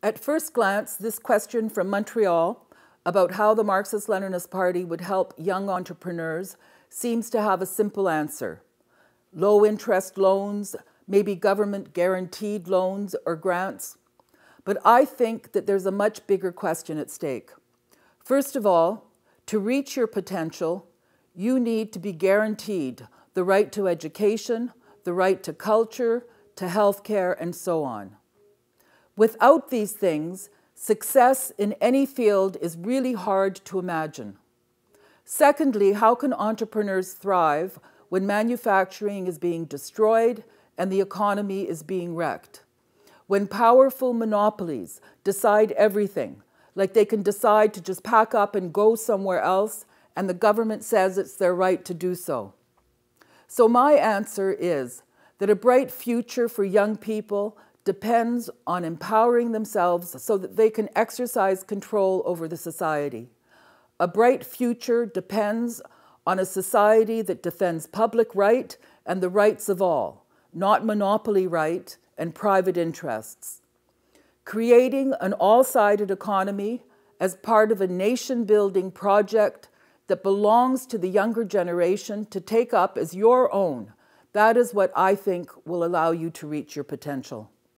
At first glance, this question from Montreal about how the Marxist Leninist Party would help young entrepreneurs seems to have a simple answer. Low interest loans, maybe government guaranteed loans or grants. But I think that there's a much bigger question at stake. First of all, to reach your potential, you need to be guaranteed the right to education, the right to culture, to health care, and so on. Without these things, success in any field is really hard to imagine. Secondly, how can entrepreneurs thrive when manufacturing is being destroyed and the economy is being wrecked? When powerful monopolies decide everything, like they can decide to just pack up and go somewhere else, and the government says it's their right to do so. So, my answer is that a bright future for young people depends on empowering themselves so that they can exercise control over the society. A bright future depends on a society that defends public right and the rights of all, not monopoly right and private interests. Creating an all sided economy as part of a nation building project that belongs to the younger generation to take up as your own. That is what I think will allow you to reach your potential.